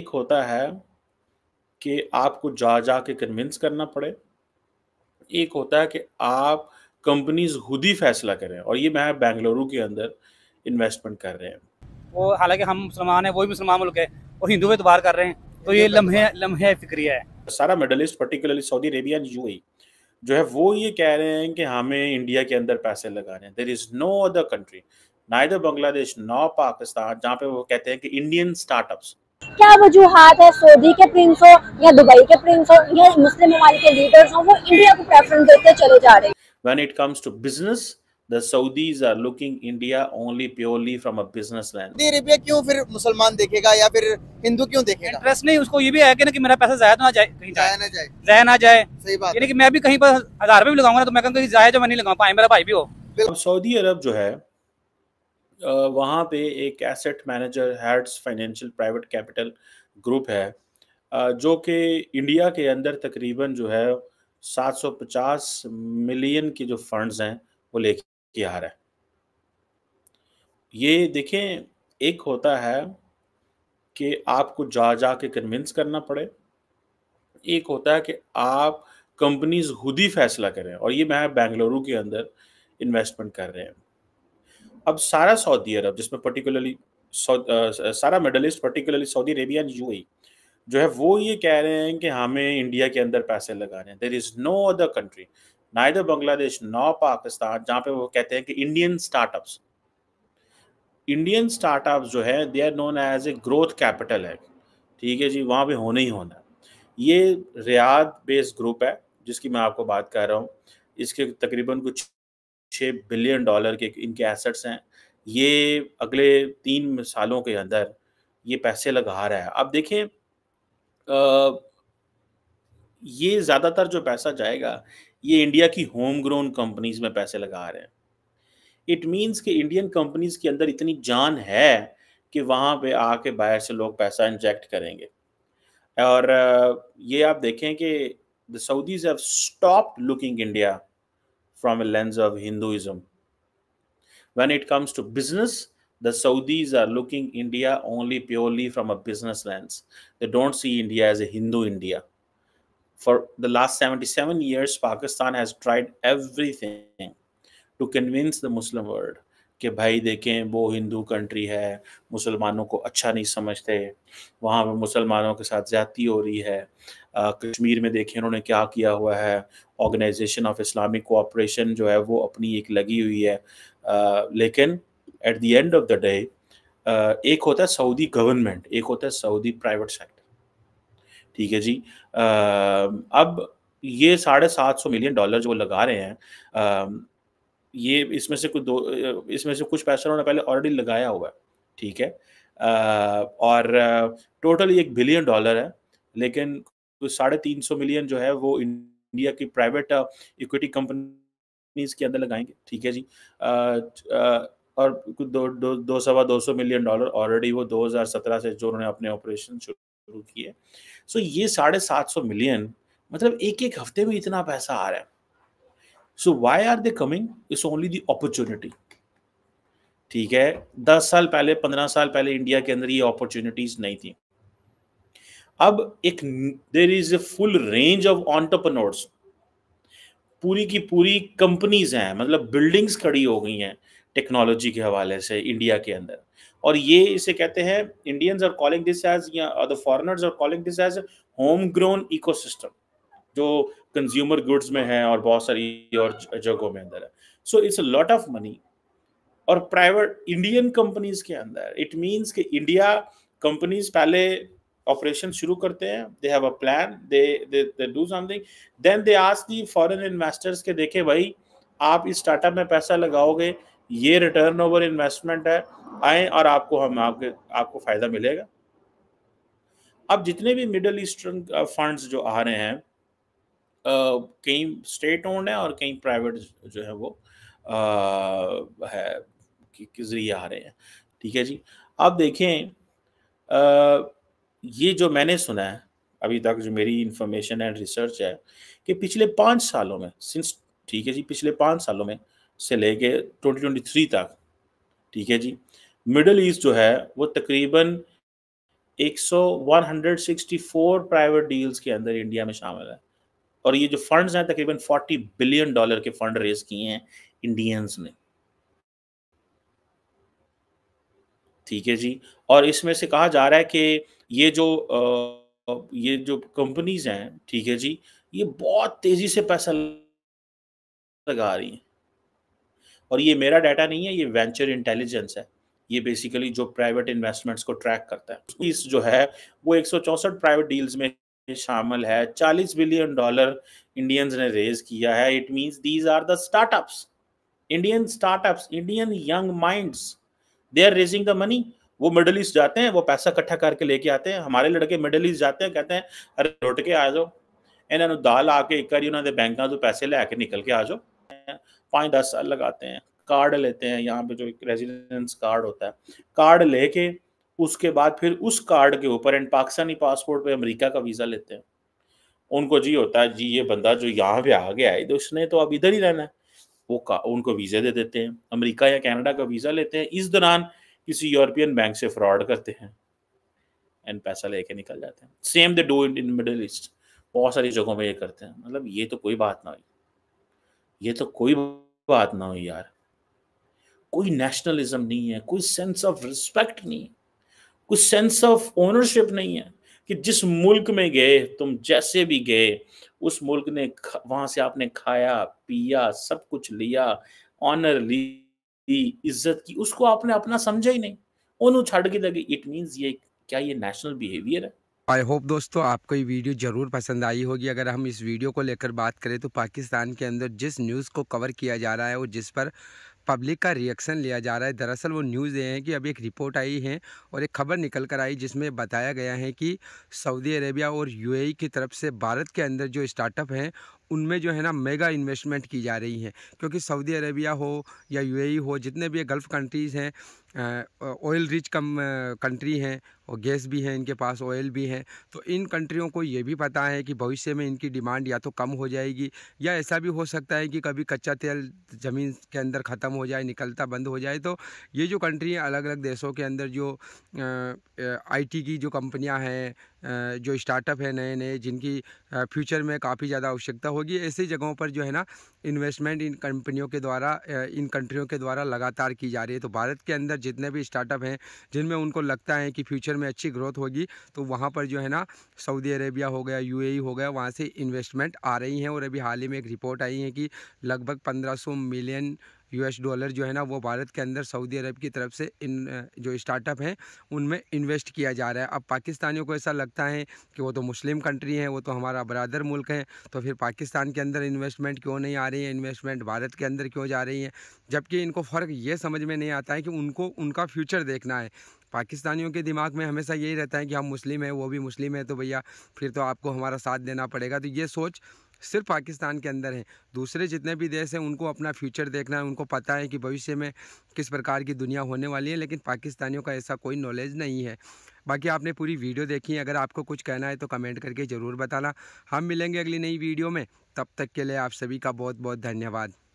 एक होता है कि आपको जा जा के कन्विंस करना पड़े एक होता है कि आप कंपनीज खुद ही फैसला करें और ये मैं बेंगलुरु के अंदर इन्वेस्टमेंट कर रहे हैं वो हालांकि हम मुसलमान हैं वो भी मुसलमान मुल्क है और हिंदू में दोबार तो कर रहे हैं तो ये लम्हे लम्हे फिक्रिया है सारा Middle East particularly Saudi Arabia and UAE जो है वो ये कह रहे हैं कि हमें इंडिया के अंदर पैसे लगाने हैं there is no other country ना इधर बांग्लादेश ना पाकिस्तान जहाँ पे वो कहते हैं कि इंडियन स्टार्टअप्स क्या वजूहत है सऊदी के प्रिंस हो या दुबई के प्रिंस हो या मुस्लिम ममालिक के लीडर्स हो वो इंडिया को प्रेफरेंस देते चले जा रहे हैं when it comes to business the saudis are looking india only purely from a business lens saudi arabia क्यों फिर मुसलमान देखेगा या फिर हिंदू क्यों देखेगा इंटरेस्ट नहीं उसको ये भी है कि ना कि मेरा पैसा जाया तो ना जाए कहीं जाए ना जाए जाए ना जाए सही बात यानी कि मैं भी कहीं पर हजार रुपए भी लगाऊंगा तो मैं कहूंगा कि जाया जो मैं नहीं लगाऊंगा मेरा भाई भी हो सऊदी अरब जो है वहाँ पे एक asset manager heads financial private capital group है जो कि इंडिया के अंदर तकरीबन जो है 750 मिलियन की जो फंड्स हैं वो लेके आ रहा है ये देखें एक होता है कि आपको जा जा के कन्विंस करना पड़े एक होता है कि आप कंपनीज खुद ही फैसला करें और ये मैं बेंगलुरु के अंदर इन्वेस्टमेंट कर रहे हैं अब सारा सऊदी अरब जिसमें पर्टिकुलरली सारा Middle East particularly Saudi Arabia and UAE जो है वो ये कह रहे हैं कि हमें इंडिया के अंदर पैसे लगाने हैं there is no other country ना इधर बांग्लादेश ना पाकिस्तान जहाँ पे वो कहते हैं कि इंडियन स्टार्टअप्स इंडियन स्टार्टअप जो है they are known as a growth capital है ठीक है जी वहाँ पे होना ही होना ये रियाद बेस्ड ग्रुप है जिसकी मैं आपको बात कर रहा हूँ इसके तकरीबन कुछ छः बिलियन डॉलर के इनके एसेट्स हैं ये अगले तीन सालों के अंदर ये पैसे लगा रहा है अब देखें आ, ये ज़्यादातर जो पैसा जाएगा ये इंडिया की होम ग्रोन कंपनीज में पैसे लगा रहे हैं इट मीन्स कि इंडियन कंपनीज के अंदर इतनी जान है कि वहाँ पे आके बाहर से लोग पैसा इंजेक्ट करेंगे और ये आप देखें कि the Saudis have stop looking India from a lens of Hinduism. When it comes to business, the Saudis are looking India only purely from a business lens. They don't see India as a Hindu India. For the last 77 years, Pakistan has tried everything to convince the Muslim world कि भाई देखें वो Hindu country है मुसलमानों को अच्छा नहीं समझते वहाँ पर मुसलमानों के साथ ज़्यादती हो रही है आ, कश्मीर में देखें उन्होंने क्या किया हुआ है ऑर्गेनाइजेशन ऑफ इस्लामिक कोऑपरेशन जो है वो अपनी एक लगी हुई है आ, लेकिन at the end of the day एक होता है सऊदी गवर्नमेंट एक होता है सऊदी प्राइवेट सेक्टर ठीक है जी आ, अब ये साढ़े सात सौ मिलियन डॉलर जो लगा रहे हैं ये इसमें से कुछ दो इसमें से कुछ पैसा उन्होंने पहले ऑलरेडी लगाया हुआ है ठीक है आ, और टोटल एक बिलियन डॉलर है लेकिन साढ़े तीन सौ मिलियन जो है वो इंडिया की प्राइवेट इक्विटी कंपनीज के अंदर लगाएंगे ठीक है जी आ, आ, और दो दो दो सवा दो सौ मिलियन डॉलर ऑलरेडी वो 2017 से जो उन्होंने अपने ऑपरेशन शुरू किए सो ये साढ़े सात सौ मिलियन मतलब एक एक हफ्ते में इतना पैसा आ रहा है so why are they coming is only the opportunity ठीक है दस साल पहले पंद्रह साल पहले इंडिया के अंदर ये अपॉर्चुनिटीज नहीं थी अब एक there is a full range of entrepreneurs पूरी की पूरी कंपनीज हैं मतलब बिल्डिंग्स खड़ी हो गई हैं टेक्नोलॉजी के हवाले से इंडिया के अंदर और ये इसे कहते हैं Indians are calling this as या foreigners are calling this as home grown ecosystem जो कंज्यूमर गुड्स में है और बहुत सारी और जगहों में अंदर है so it's lot of money और प्राइवेट इंडियन कंपनीज के अंदर इट मीन्स कि इंडिया कंपनीज पहले ऑपरेशन शुरू करते हैं they have a plan they they do something then they ask the foreign investors के देखे भाई आप इस स्टार्टअप में पैसा लगाओगे ये रिटर्न ओवर इन्वेस्टमेंट है आए और आपको हम आपके आपको फ़ायदा मिलेगा अब जितने भी मिडल ईस्टर्न फंड्स जो आ रहे हैं कई स्टेट ओन्ड है और कई प्राइवेट जो है वो आ, है के जरिए आ रहे हैं ठीक है जी आप देखें आ, ये जो मैंने सुना है अभी तक जो मेरी इंफॉर्मेशन एंड रिसर्च है कि पिछले पाँच सालों में सिंस ठीक है जी पिछले पाँच सालों में से लेके 2023 तक ठीक है जी मिडल ईस्ट जो है वो तकरीबन 100 164 प्राइवेट डील्स के अंदर इंडिया में शामिल है और ये जो फंड्स हैं तकरीबन 40 बिलियन डॉलर के फंड रेज किए हैं इंडियंस ने ठीक है जी और इसमें से कहा जा रहा है कि ये जो आ, ये जो कंपनीज हैं ठीक है जी ये बहुत तेजी से पैसा लगा रही हैं और ये मेरा डाटा नहीं है ये वेंचर इंटेलिजेंस है ये बेसिकली जो प्राइवेट इन्वेस्टमेंट्स को ट्रैक करता है इस जो है वो एक प्राइवेट डील्स में शामिल है 40 बिलियन डॉलर इंडियंस ने रेज किया है it means these are the startups Indian startups Indian young minds they are raising the money वो मिडल ईस्ट जाते हैं वो पैसा इकट्ठा करके लेके आते हैं हमारे लड़के मिडल ईस्ट जाते हैं कहते हैं अरे लुट के आ जाओ इन्हें दाल आके एक ਕੇ उन्होंने ਵਾਰੀ ਉਹਨਾਂ पैसे ਬੈਂਕਾਂ निकल के आ जाओ पाँच दस साल लगाते हैं कार्ड लेते हैं यहाँ पे जो एक रेजिडेंस कार्ड होता है कार्ड लेके उसके बाद फिर उस कार्ड के ऊपर एंड पाकिस्तानी पासपोर्ट पे अमेरिका का वीज़ा लेते हैं उनको जी होता है जी ये बंदा जो यहाँ पे आ गया है तो उसने तो अब इधर ही रहना है वो का उनको वीज़ा दे देते हैं अमेरिका या कनाडा का वीज़ा लेते हैं इस दौरान किसी यूरोपियन बैंक से फ्रॉड करते हैं एंड पैसा लेके निकल जाते हैं same they do in Middle East बहुत सारी जगहों में ये करते हैं मतलब ये तो कोई बात ना हुई ये तो कोई बात ना हुई यार कोई नेशनलिज्म नहीं है कोई सेंस ऑफ रिस्पेक्ट नहीं है कुछ सेंस ऑफ ओनरशिप नहीं है कि जिस मुल्क में गए तुम जैसे भी गए उस मुल्क ने वहां से आपने खाया पिया सब कुछ लिया ऑनर ली इज्जत की उसको आपने अपना समझा ही नहीं ओनू छड़ के लगे इट मीन ये क्या ये नेशनल बिहेवियर है आई होप दोस्तों आपको ये वीडियो ज़रूर पसंद आई होगी अगर हम इस वीडियो को लेकर बात करें तो पाकिस्तान के अंदर जिस न्यूज़ को कवर किया जा रहा है और जिस पर पब्लिक का रिएक्शन लिया जा रहा है दरअसल वो न्यूज़ ये हैं कि अभी एक रिपोर्ट आई है और एक खबर निकल कर आई जिसमें बताया गया है कि सऊदी अरेबिया और यूएई की तरफ से भारत के अंदर जो स्टार्टअप हैं उनमें जो है ना मेगा इन्वेस्टमेंट की जा रही है क्योंकि सऊदी अरेबिया हो या यूएई हो जितने भी गल्फ़ कंट्रीज़ हैं ऑयल रिच कम कंट्री हैं और गैस भी है इनके पास ऑयल भी है तो इन कंट्रियों को ये भी पता है कि भविष्य में इनकी डिमांड या तो कम हो जाएगी या ऐसा भी हो सकता है कि कभी कच्चा तेल ज़मीन के अंदर ख़त्म हो जाए निकलता बंद हो जाए तो ये जो कंट्री हैं अलग अलग देशों के अंदर जो आईटी की जो कंपनियां हैं जो स्टार्टअप हैं नए नए जिनकी फ्यूचर में काफ़ी ज़्यादा आवश्यकता होगी ऐसी जगहों पर जो है ना इन्वेस्टमेंट इन कंपनियों के द्वारा इन कंट्रियों के द्वारा लगातार की जा रही है तो भारत के अंदर जितने भी स्टार्टअप हैं जिनमें उनको लगता है कि फ्यूचर में अच्छी ग्रोथ होगी तो वहाँ पर जो है ना सऊदी अरेबिया हो गया यू हो गया वहाँ से इन्वेस्टमेंट आ रही हैं और अभी हाल ही में एक रिपोर्ट आई है कि लगभग पंद्रह मिलियन यूएस डॉलर जो है ना वो भारत के अंदर सऊदी अरब की तरफ से इन जो स्टार्टअप हैं उनमें इन्वेस्ट किया जा रहा है अब पाकिस्तानियों को ऐसा लगता है कि वो तो मुस्लिम कंट्री है वो तो हमारा बरदर मुल्क है तो फिर पाकिस्तान के अंदर इन्वेस्टमेंट क्यों नहीं आ रही है इन्वेस्टमेंट भारत के अंदर क्यों जा रही है जबकि इनको फ़र्क ये समझ में नहीं आता है कि उनको उनका फ्यूचर देखना है पाकिस्तानियों के दिमाग में हमेशा यही रहता है कि हम मुस्लिम हैं वो भी मुस्लिम है तो भैया फिर तो आपको हमारा साथ देना पड़ेगा तो ये सोच सिर्फ पाकिस्तान के अंदर हैं दूसरे जितने भी देश हैं उनको अपना फ्यूचर देखना है उनको पता है कि भविष्य में किस प्रकार की दुनिया होने वाली है लेकिन पाकिस्तानियों का ऐसा कोई नॉलेज नहीं है बाकी आपने पूरी वीडियो देखी है अगर आपको कुछ कहना है तो कमेंट करके ज़रूर बताना हम मिलेंगे अगली नई वीडियो में तब तक के लिए आप सभी का बहुत बहुत धन्यवाद